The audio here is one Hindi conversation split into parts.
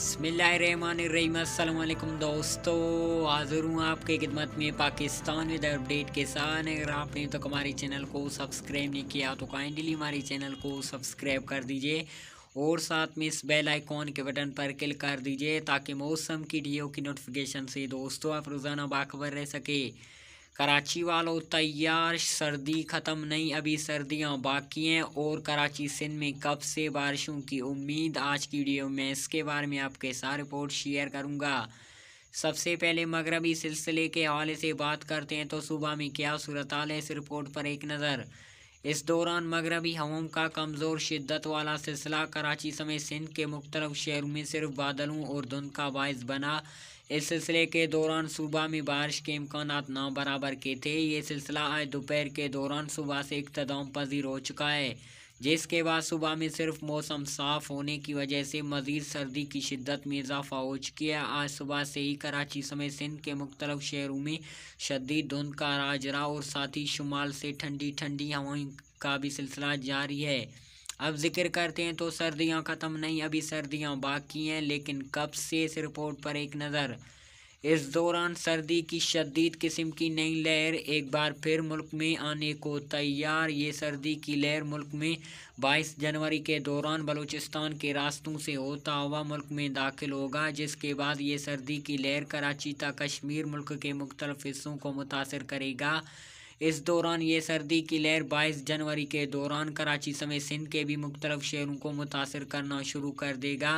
बसमिलकुम दोस्तों हाज़िर हूँ आपके खिदमत में पाकिस्तान विद अपडेट के साथ अगर आपने तो हमारे चैनल को सब्सक्राइब नहीं किया तो काइंडली हमारे चैनल को सब्सक्राइब कर दीजिए और साथ में इस बेल आइकॉन के बटन पर क्लिक कर दीजिए ताकि मौसम की डीओ की नोटिफिकेशन से दोस्तों आप रोज़ाना बाखबर रह सके कराची वालों तैयार सर्दी ख़त्म नहीं अभी सर्दियाँ बाकी हैं और कराची सिंध में कब से बारिशों की उम्मीद आज की वीडियो में इसके बारे में आपके साथ रिपोर्ट शेयर करूँगा सबसे पहले मगरबी सिलसिले के हवाले से बात करते हैं तो सुबह में क्या सूरत है इस रिपोर्ट पर एक नज़र इस दौरान मगरबी हवाओं का कमज़ोर शिद्दत वाला सिलसिला कराची समेत सिंध के मुख्तलिफ शहरों में सिर्फ बादलों और धुंध का बायस बना इस सिलसिले के दौरान सुबह में बारिश के इम्कान ना बराबर के थे ये सिलसिला आज दोपहर के दौरान सुबह से इकतदाम पजीर हो चुका है जिसके बाद सुबह में सिर्फ मौसम साफ होने की वजह से मज़ीद सर्दी की शिद्दत में इजाफा हो चुकी है आज सुबह से ही कराची समेत सिंध के मुख्तलिफ शहरों में शदीद धुंध का राजरा और साथ ही शुमाल से ठंडी ठंडी हवाओं का भी सिलसिला जारी है अब जिक्र करते हैं तो सर्दियां ख़त्म नहीं अभी सर्दियां बाकी हैं लेकिन कब से इस रिपोर्ट पर एक नज़र इस दौरान सर्दी की शदीद किस्म की नई लहर एक बार फिर मुल्क में आने को तैयार ये सर्दी की लहर मुल्क में 22 जनवरी के दौरान बलूचिस्तान के रास्तों से होता हुआ मुल्क में दाखिल होगा जिसके बाद ये सर्दी की लहर कराची तक कश्मीर मुल्क के मुख्तलिफ हिस्सों को मुतासर करेगा इस दौरान ये सर्दी की लहर बाईस जनवरी के दौरान कराची समेत सिंध के भी मुख्तलिफ शहरों को मुतासर करना शुरू कर देगा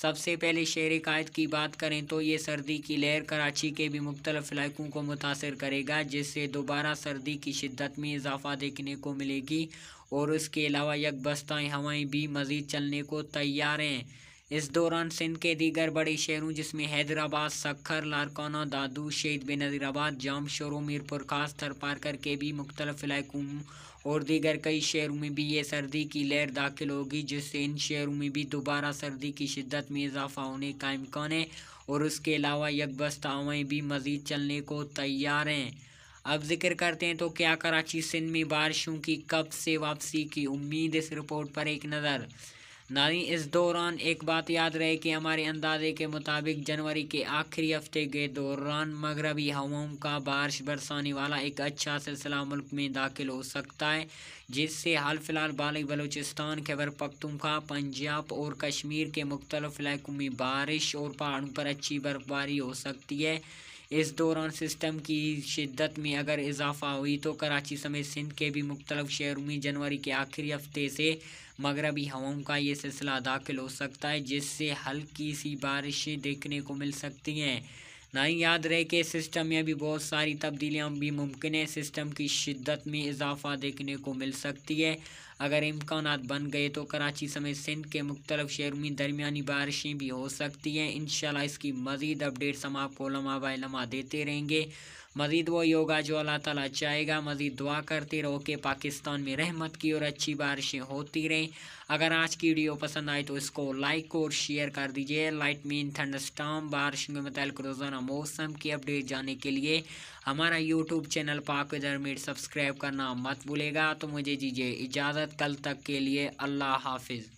सबसे पहले शहर कायद की बात करें तो ये सर्दी की लहर कराची के भी मुख्तलिफ इलाकों को मुतासर करेगा जिससे दोबारा सर्दी की शिद्दत में इजाफा देखने को मिलेगी और इसके अलावा यकबस्ताएँ हवाएँ भी मज़ीद चलने को तैयार हैं इस दौरान सिंध के दीगर बड़े शहरों जिसमें हैदराबाद सखर लारकाना दादू शेद बेनजीराबाद जाम शोरों मीरपुर खास थर पार करके भी मुख्तलिफ इलाकों और दीगर कई शहरों में भी ये सर्दी की लहर दाखिल होगी जिससे इन शहरों में भी दोबारा सर्दी की शिद्दत में इजाफा होने का इम्कान है और उसके अलावा यकबस्त हवाएँ भी मज़ीद चलने को तैयार हैं अब जिक्र करते हैं तो क्या कराची सिंध में बारिशों की कब से वापसी की उम्मीद इस रिपोर्ट पर एक नज़र नारी इस दौरान एक बात याद रहे कि हमारे अंदाजे के मुताबिक जनवरी के आखिरी हफ्ते के दौरान मगरबी हवाओं का बारिश बरसाने वाला एक अच्छा सिलसिला मुल्क में दाखिल हो सकता है जिससे हाल फिलहाल बाल बलूचिस्तान खैबर पख्तूखा पंजाब और कश्मीर के मुख्तलिफ इलाकों में बारिश और पहाड़ों पर अच्छी बर्फबारी हो सकती है इस दौरान सिस्टम की शिद्दत में अगर इजाफा हुई तो कराची समेत सिंध के भी मुख्तल शहरों में जनवरी के आखिरी हफ्ते से मगरबी हवाओं का ये सिलसिला दाखिल हो सकता है जिससे हल्की सी बारिशें देखने को मिल सकती हैं ना ही याद रहे कि सिस्टम में भी बहुत सारी तब्दीलियाँ भी मुमकिन है सिस्टम की शिद्दत में इजाफा देखने को मिल सकती है अगर इम्कान बन गए तो कराची समेत सिंध के मुख्तलिफ शहरों में दरमियानी बारिशें भी हो सकती हैं इन इसकी मज़ीद अपडेट्स हम आपको लमा बाई देते रहेंगे मज़ीद वही होगा जो अल्लाह ताला चाहेगा मज़ीद दुआ करते रहो कि पाकिस्तान में रहमत की और अच्छी बारिशें होती रहें अगर आज की वीडियो पसंद आए तो इसको लाइक और शेयर कर दीजिए लाइट मीन स्टाम बारिशों के मतलब रोज़ाना मौसम की अपडेट जाने के लिए हमारा यूट्यूब चैनल पाक मेट सब्सक्राइब करना मत भूलेगा तो मुझे दीजिए इजाज़त इजाज़त कल तक के लिए अल्लाह हाफिज़